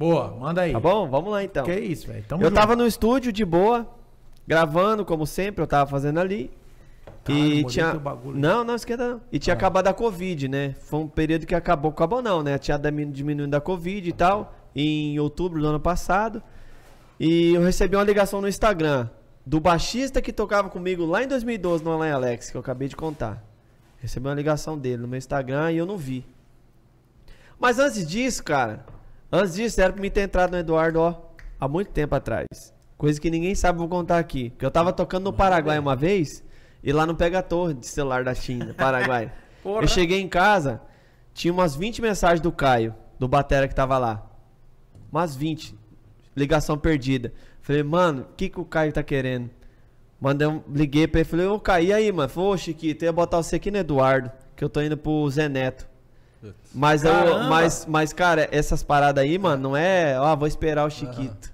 Boa, manda aí. Tá bom? Vamos lá então. Que isso, velho. Eu junto. tava no estúdio de boa, gravando, como sempre, eu tava fazendo ali. Caralho, e tinha. Não, não, esquenta não. E tinha ah. acabado a Covid, né? Foi um período que acabou, acabou não, né? Tinha diminuindo a Covid e tal, em outubro do ano passado. E eu recebi uma ligação no Instagram do baixista que tocava comigo lá em 2012 no Alain Alex, que eu acabei de contar. Recebi uma ligação dele no meu Instagram e eu não vi. Mas antes disso, cara, Antes disso, era pra mim ter entrado no Eduardo, ó, há muito tempo atrás. Coisa que ninguém sabe, vou contar aqui. Que eu tava tocando no Paraguai é. uma vez, e lá não pega a torre de celular da China, Paraguai. eu cheguei em casa, tinha umas 20 mensagens do Caio, do Batera que tava lá. Umas 20. Ligação perdida. Falei, mano, o que, que o Caio tá querendo? Mandei um, liguei pra ele, falei, ô Caio, e aí, mano? Falei, ô Chiquito, ia botar você aqui no Eduardo, que eu tô indo pro Zeneto mas, eu, mas, mas, cara, essas paradas aí, mano, não é, ó, vou esperar o Chiquito.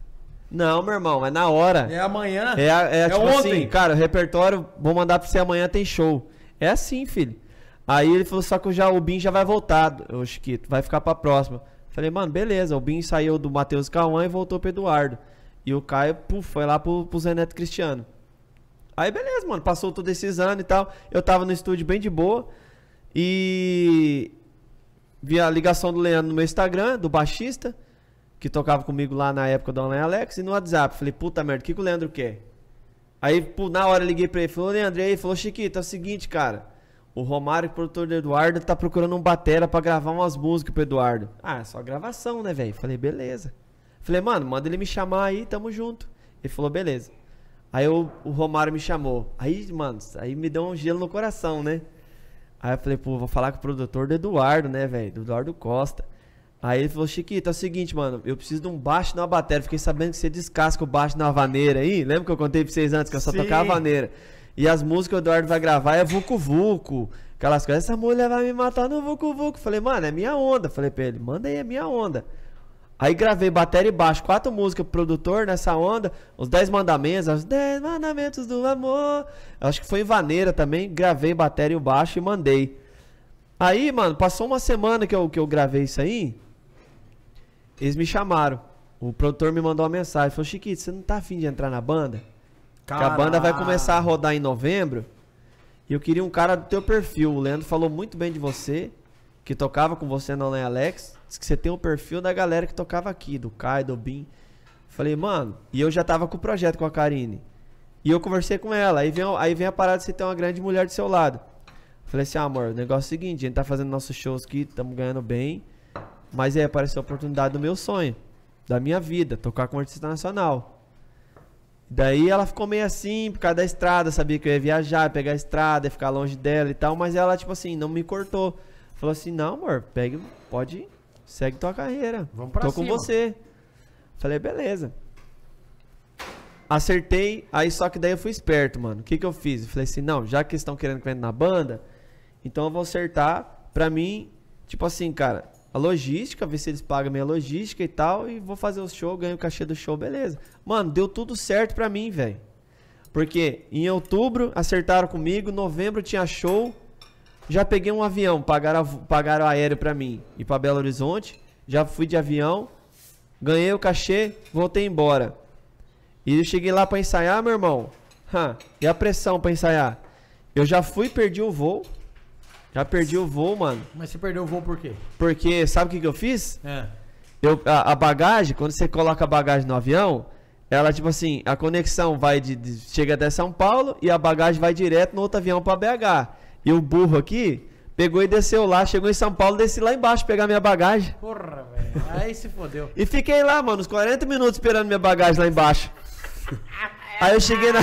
Não, meu irmão, é na hora. É amanhã? É, é, é tipo assim, ontem. assim, cara, o repertório, vou mandar pra você amanhã, tem show. É assim, filho. Aí ele falou, só que já, o Bin já vai voltar, o Chiquito, vai ficar pra próxima. Falei, mano, beleza, o Bin saiu do Matheus Cauã e voltou pro Eduardo. E o Caio, puf, foi lá pro, pro Zé Neto Cristiano. Aí beleza, mano, passou todos esses anos e tal. Eu tava no estúdio bem de boa. E vi a ligação do Leandro no meu Instagram, do baixista, que tocava comigo lá na época do Online Alex, e no WhatsApp. Falei, puta merda, o que, que o Leandro quer? Aí, pô, na hora liguei pra ele, falou, Leandro, e aí? Falou, Chiquito, é o seguinte, cara. O Romário, produtor do Eduardo, tá procurando um batera pra gravar umas músicas pro Eduardo. Ah, é só gravação, né, velho? Falei, beleza. Falei, mano, manda ele me chamar aí, tamo junto. Ele falou, beleza. Aí o, o Romário me chamou. Aí, mano, aí me deu um gelo no coração, né? Aí eu falei, pô, vou falar com o produtor do Eduardo, né, velho? Do Eduardo Costa. Aí ele falou, Chiquito, é o seguinte, mano, eu preciso de um baixo na bateria. Fiquei sabendo que você descasca o baixo na vaneira aí. Lembra que eu contei pra vocês antes que eu só Sim. tocava a vaneira? E as músicas que o Eduardo vai gravar é Vucu Vucu. Aquelas coisas, essa mulher vai me matar no Vucu Vucu. Falei, mano, é minha onda. Falei pra ele, manda aí, é minha onda. Aí gravei bateria e baixo, quatro músicas, produtor nessa onda, os dez mandamentos, os dez mandamentos do amor. Acho que foi em Vaneira também, gravei bateria e baixo e mandei. Aí, mano, passou uma semana que eu, que eu gravei isso aí, eles me chamaram. O produtor me mandou uma mensagem, falou, Chiquito, você não tá afim de entrar na banda? Caraca. Que a banda vai começar a rodar em novembro, e eu queria um cara do teu perfil, o Leandro falou muito bem de você que tocava com você na Online Alex, disse que você tem o um perfil da galera que tocava aqui, do Kai, do Bin. Falei, mano, e eu já tava com o projeto com a Karine. E eu conversei com ela, aí vem, aí vem a parada de você ter uma grande mulher do seu lado. Falei assim, ah, amor, o negócio é o seguinte, a gente tá fazendo nossos shows aqui, estamos ganhando bem, mas aí é, apareceu a oportunidade do meu sonho, da minha vida, tocar com um artista nacional. Daí ela ficou meio assim, por causa da estrada, sabia que eu ia viajar, pegar a estrada, ia ficar longe dela e tal, mas ela, tipo assim, não me cortou. Falou assim: não, amor, pegue, pode, segue tua carreira. Vamos pra Tô cima. com você. Falei, beleza. Acertei, aí só que daí eu fui esperto, mano. O que, que eu fiz? Eu falei assim: não, já que eles estão querendo que eu entre na banda, então eu vou acertar pra mim, tipo assim, cara, a logística, ver se eles pagam minha logística e tal, e vou fazer o show, ganho o cachê do show, beleza. Mano, deu tudo certo pra mim, velho. Porque em outubro acertaram comigo, novembro tinha show, já peguei um avião, pagaram, pagaram aéreo para mim e para Belo Horizonte. Já fui de avião, ganhei o cachê, voltei embora. E eu cheguei lá para ensaiar, meu irmão. Ha, e a pressão para ensaiar? Eu já fui, perdi o voo. Já perdi o voo, mano. Mas você perdeu o voo por quê? Porque sabe o que, que eu fiz? É. Eu, a, a, bagagem, quando você coloca a bagagem no avião, ela tipo assim, a conexão vai de, de chega até São Paulo e a bagagem vai direto no outro avião para BH. E o burro aqui pegou e desceu lá. Chegou em São Paulo, desci lá embaixo pegar minha bagagem. Porra, velho. Aí se fodeu. e fiquei lá, mano, uns 40 minutos esperando minha bagagem lá embaixo. Aí eu cheguei na.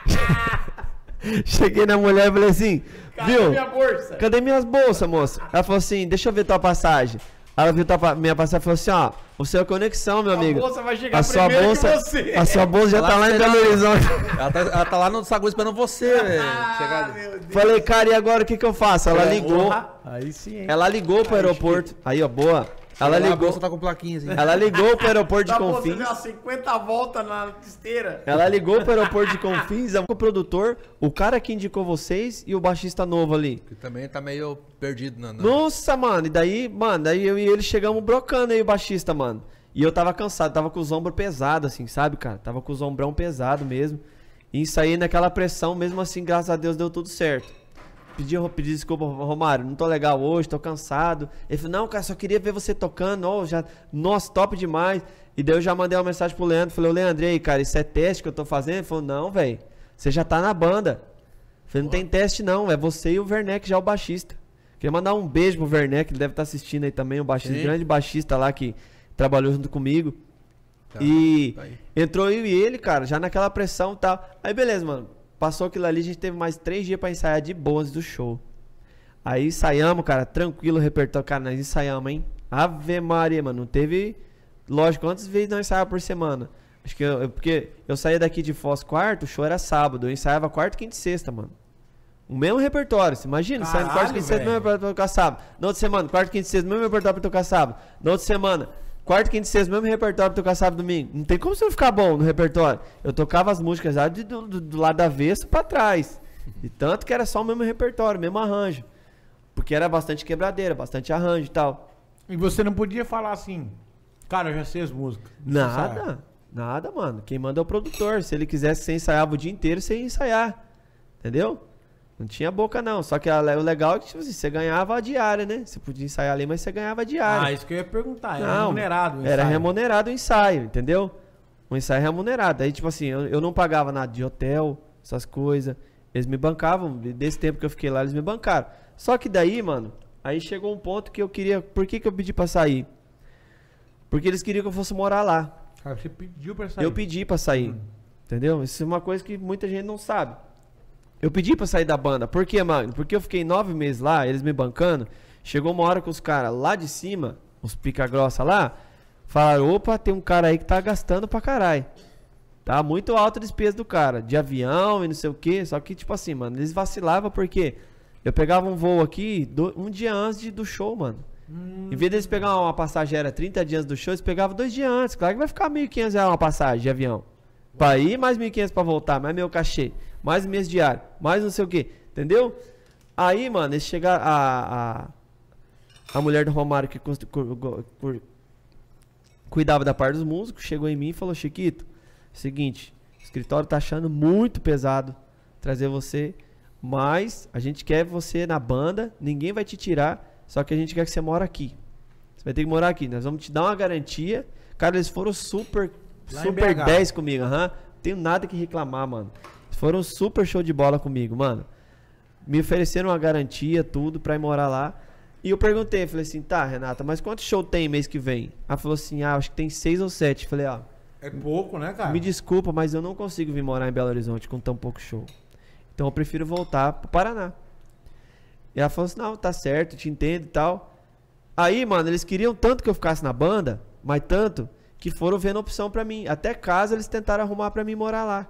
cheguei na mulher e falei assim: Cadê viu? Minha bolsa? Cadê minhas bolsas, moça? Ela falou assim: Deixa eu ver tua passagem. Ela viu tá, minha parceira e falou assim, ó, o seu é conexão, meu amigo. A bolsa vai chegar a sua bolsa, A sua bolsa já tá lá em Belo Horizonte. Ela tá, ela tá lá no Sagu esperando você, velho. Ah, Falei, cara, e agora o que que eu faço? Ela ligou. Aí sim, hein? Ela ligou pro aeroporto. Aí, ó, boa. Ela ligou, a bolsa tá com plaquinha assim. Ela ligou pro aeroporto de tá Confins. 50 voltas na esteira. Ela ligou pro aeroporto de Confins, é o produtor, o cara que indicou vocês e o baixista novo ali. Que também tá meio perdido né? Nossa, mano, e daí, mano, daí eu e ele chegamos brocando aí o baixista, mano. E eu tava cansado, tava com os ombros pesados, assim, sabe, cara? Tava com os ombrão pesado mesmo. E isso naquela pressão, mesmo assim, graças a Deus, deu tudo certo pedi, pedi desculpa, Romário, não tô legal hoje, tô cansado. Ele falou, não, cara, só queria ver você tocando, oh, já, nossa, top demais. E daí eu já mandei uma mensagem pro Leandro, falei, ô Leandro, aí, cara, isso é teste que eu tô fazendo? Ele falou, não, velho, você já tá na banda. ele falei, não Boa. tem teste não, é você e o Werneck, já o baixista. Queria mandar um beijo pro Werneck, ele deve estar tá assistindo aí também, um baixista, Sim. grande baixista lá que trabalhou junto comigo. Tá, e tá entrou eu e ele, cara, já naquela pressão e tal. Aí beleza, mano. Passou aquilo ali, a gente teve mais três dias para ensaiar de boas do show. Aí ensaiamos, cara, tranquilo, repertório, cara, nós ensaiamos, hein? Ave Maria, mano, não teve. Lógico, quantas vezes nós ensaiava por semana? Acho que eu, porque eu saía daqui de Foz quarto, o show era sábado, eu ensaiava quarto quinta e sexta, mano. O mesmo repertório, você imagina, Caralho, saindo quarta, quinta e sexta, mesmo repertório pra tocar sábado. Na outra semana, quarto quinta e sexta, mesmo repertório pra tocar sábado. Na outra semana, Quarto, quinto e sexto, mesmo repertório pra tocar sábado e domingo. Não tem como você não ficar bom no repertório. Eu tocava as músicas já de, do, do lado avesso pra trás. E tanto que era só o mesmo repertório, mesmo arranjo. Porque era bastante quebradeira, bastante arranjo e tal. E você não podia falar assim, cara, eu já sei as músicas. Nada, nada, mano. Quem manda é o produtor. Se ele quisesse, você ensaiava o dia inteiro, sem ensaiar. Entendeu? Não tinha boca, não. Só que a, o legal é que tipo assim, você ganhava a diária, né? Você podia ensaiar ali, mas você ganhava a diária. Ah, isso que eu ia perguntar. Era não, remunerado o ensaio. Era remunerado o ensaio, entendeu? O ensaio remunerado. Aí, tipo assim, eu, eu não pagava nada de hotel, essas coisas. Eles me bancavam. Desse tempo que eu fiquei lá, eles me bancaram. Só que daí, mano, aí chegou um ponto que eu queria. Por que, que eu pedi pra sair? Porque eles queriam que eu fosse morar lá. Cara, você pediu pra sair? Eu pedi pra sair. Hum. Entendeu? Isso é uma coisa que muita gente não sabe. Eu pedi pra sair da banda. Por quê, Magno? Porque eu fiquei nove meses lá, eles me bancando. Chegou uma hora que os caras lá de cima, os pica-grossa lá, falaram: opa, tem um cara aí que tá gastando pra caralho. Tá muito alta a despesa do cara, de avião e não sei o quê. Só que, tipo assim, mano, eles vacilavam porque eu pegava um voo aqui do, um dia antes de, do show, mano. Hum. Em vez deles pegar uma passagem era 30 dias do show, eles pegavam dois dias antes. Claro que vai ficar 1.500 reais uma passagem de avião. Para ir, mais 1.500 para voltar, mais meu cachê, mais mês diário, mais não sei o quê. Entendeu? Aí, mano, eles chegar A, a, a mulher do Romário que cu, cu, cu, cuidava da parte dos músicos chegou em mim e falou: Chiquito, seguinte, o escritório tá achando muito pesado trazer você, mas a gente quer você na banda, ninguém vai te tirar, só que a gente quer que você mora aqui. Você vai ter que morar aqui, nós vamos te dar uma garantia. Cara, eles foram super super 10 comigo, aham. Uhum. Tenho nada que reclamar, mano. Foram super show de bola comigo, mano. Me ofereceram uma garantia, tudo, pra ir morar lá. E eu perguntei, falei assim, tá, Renata, mas quanto show tem mês que vem? Ela falou assim, ah, acho que tem seis ou sete. Falei, ó. Ah, é pouco, né, cara? Me desculpa, mas eu não consigo vir morar em Belo Horizonte com tão pouco show. Então eu prefiro voltar pro Paraná. E ela falou assim, não, tá certo, te entendo e tal. Aí, mano, eles queriam tanto que eu ficasse na banda, mas tanto, que foram vendo opção para mim. Até casa eles tentaram arrumar para mim morar lá.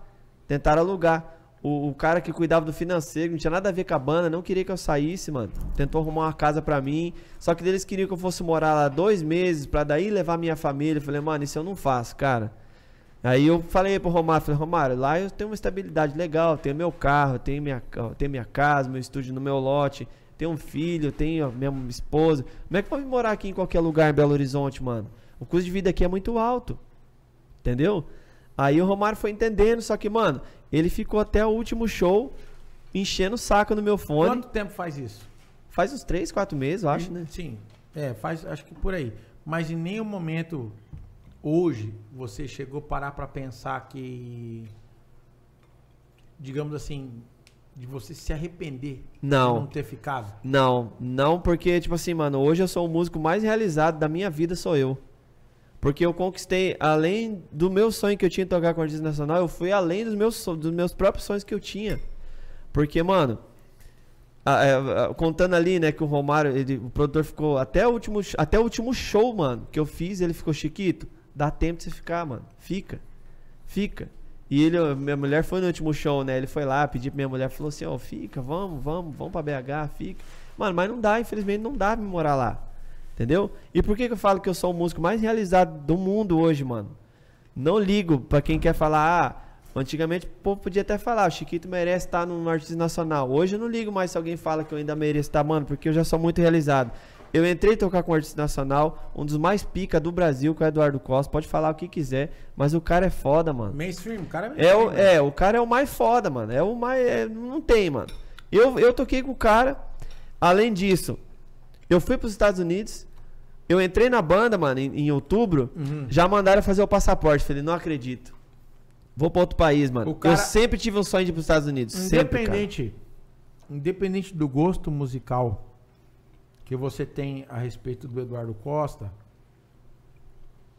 Tentaram alugar. O, o, cara que cuidava do financeiro, não tinha nada a ver com a banda, não queria que eu saísse, mano. Tentou arrumar uma casa para mim. Só que eles queriam que eu fosse morar lá dois meses para daí levar minha família. Eu falei, mano, isso eu não faço, cara. Aí eu falei pro Romário, falei, Romário, lá eu tenho uma estabilidade legal, tenho meu carro, tenho minha, tenho minha casa, meu estúdio no meu lote, tenho um filho, tenho minha esposa. Como é que eu vou morar aqui em qualquer lugar em Belo Horizonte, mano? O custo de vida aqui é muito alto. Entendeu? Aí o Romário foi entendendo, só que, mano, ele ficou até o último show enchendo o saco no meu fone. Quanto tempo faz isso? Faz uns 3, 4 meses, eu acho, né? Sim. É, faz, acho que por aí. Mas em nenhum momento hoje você chegou a parar para pensar que digamos assim, de você se arrepender não. de não ter ficado? Não, não, porque tipo assim, mano, hoje eu sou o músico mais realizado da minha vida sou eu. Porque eu conquistei, além do meu sonho que eu tinha de tocar com artista nacional, eu fui além dos meus, dos meus próprios sonhos que eu tinha. Porque, mano, a, a, a, contando ali, né, que o Romário, ele, o produtor ficou até o, último, até o último show, mano, que eu fiz, ele ficou chiquito. Dá tempo de você ficar, mano. Fica. Fica. E ele, minha mulher foi no último show, né? Ele foi lá, pedir pra minha mulher, falou assim, ó, oh, fica, vamos, vamos, vamos pra BH, fica. Mano, mas não dá, infelizmente não dá pra me morar lá. Entendeu? E por que, que eu falo que eu sou o músico mais realizado do mundo hoje, mano? Não ligo para quem quer falar, ah, antigamente o povo podia até falar, o Chiquito merece estar num artista nacional. Hoje eu não ligo mais se alguém fala que eu ainda mereço estar, mano, porque eu já sou muito realizado. Eu entrei tocar com um artista nacional, um dos mais pica do Brasil, com é o Eduardo Costa. Pode falar o que quiser, mas o cara é foda, mano. Mainstream, o cara é, é mainstream. É, o, é, o cara é o mais foda, mano. É o mais. É, não tem, mano. Eu, eu toquei com o cara. Além disso, eu fui para os Estados Unidos, eu entrei na banda, mano, em, em outubro, uhum. já mandaram fazer o passaporte. Falei, não acredito. Vou para outro país, mano. Cara... Eu sempre tive um sonho de ir para os Estados Unidos. Independente, sempre, independente do gosto musical que você tem a respeito do Eduardo Costa,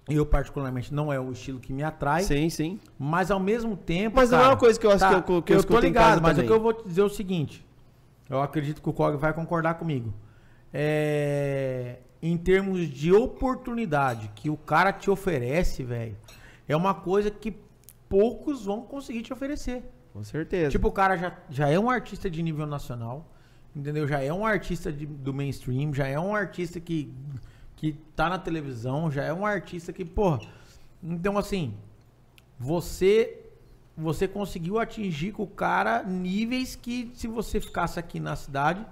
eu particularmente não é um estilo que me atrai. Sim, sim. Mas ao mesmo tempo. Mas cara, não é uma coisa que eu acho tá, que eu, que eu, eu tô ligado. Mas também. o que eu vou te dizer é o seguinte: eu acredito que o Cog vai concordar comigo é, em termos de oportunidade que o cara te oferece, velho, é uma coisa que poucos vão conseguir te oferecer. Com certeza. Tipo, o cara já, já é um artista de nível nacional, entendeu? Já é um artista de, do mainstream, já é um artista que, que tá na televisão, já é um artista que, porra. Então, assim, você você conseguiu atingir com o cara níveis que se você ficasse aqui na cidade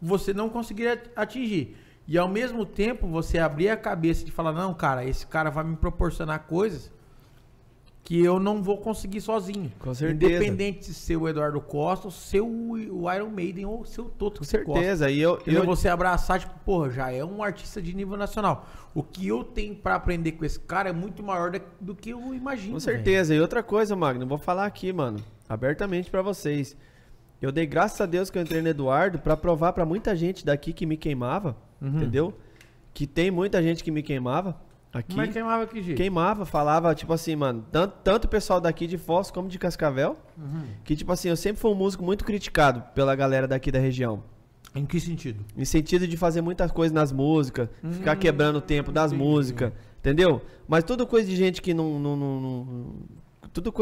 você não conseguiria atingir. E ao mesmo tempo, você abrir a cabeça de falar: não, cara, esse cara vai me proporcionar coisas que eu não vou conseguir sozinho. Com certeza. Independente de ser o Eduardo Costa, ser o, Iron Maiden ou ser o Toto. Com certeza. Costa. E eu, eu... Você abraçar, tipo, porra, já é um artista de nível nacional. O que eu tenho para aprender com esse cara é muito maior do que eu imagino. Com certeza. Véio. E outra coisa, Magno, vou falar aqui, mano, abertamente para vocês. Eu dei graças a Deus que eu entrei no Eduardo para provar para muita gente daqui que me queimava, uhum. entendeu? Que tem muita gente que me queimava aqui. Mas queimava que jeito? Queimava, falava, tipo assim, mano, tanto, tanto o pessoal daqui de Foz como de Cascavel, uhum. que tipo assim, eu sempre fui um músico muito criticado pela galera daqui da região. Em que sentido? Em sentido de fazer muitas coisas nas músicas, hum, ficar quebrando o tempo das músicas, entendeu? Mas tudo coisa de gente que não, não, não, não tudo coisa